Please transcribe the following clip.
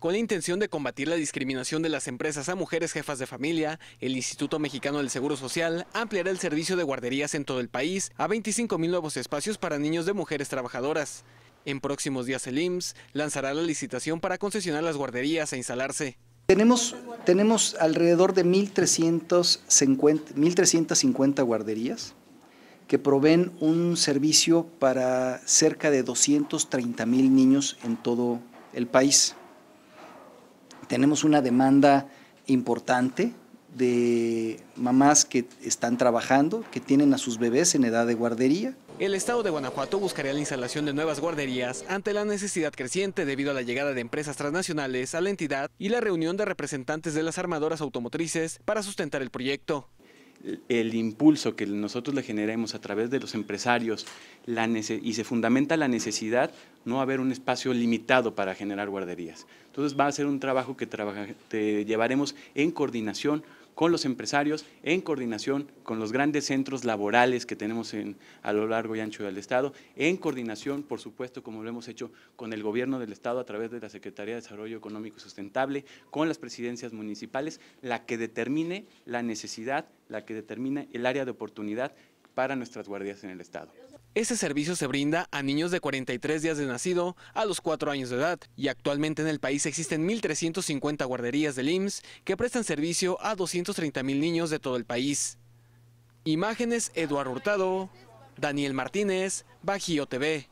Con la intención de combatir la discriminación de las empresas a mujeres jefas de familia, el Instituto Mexicano del Seguro Social ampliará el servicio de guarderías en todo el país a 25.000 nuevos espacios para niños de mujeres trabajadoras. En próximos días el IMSS lanzará la licitación para concesionar las guarderías e instalarse. Tenemos, tenemos alrededor de 1.350 guarderías que proveen un servicio para cerca de 230 mil niños en todo el país tenemos una demanda importante de mamás que están trabajando, que tienen a sus bebés en edad de guardería. El Estado de Guanajuato buscaría la instalación de nuevas guarderías ante la necesidad creciente debido a la llegada de empresas transnacionales a la entidad y la reunión de representantes de las armadoras automotrices para sustentar el proyecto el impulso que nosotros le generemos a través de los empresarios y se fundamenta la necesidad, no haber un espacio limitado para generar guarderías. Entonces va a ser un trabajo que llevaremos en coordinación con los empresarios, en coordinación con los grandes centros laborales que tenemos a lo largo y ancho del Estado, en coordinación, por supuesto, como lo hemos hecho con el gobierno del Estado a través de la Secretaría de Desarrollo Económico y Sustentable, con las presidencias municipales, la que determine la necesidad, la que determine el área de oportunidad para nuestras guardias en el Estado. Este servicio se brinda a niños de 43 días de nacido a los 4 años de edad y actualmente en el país existen 1.350 guarderías del IMSS que prestan servicio a 230.000 niños de todo el país. Imágenes Eduardo Hurtado, Daniel Martínez, Bajío TV.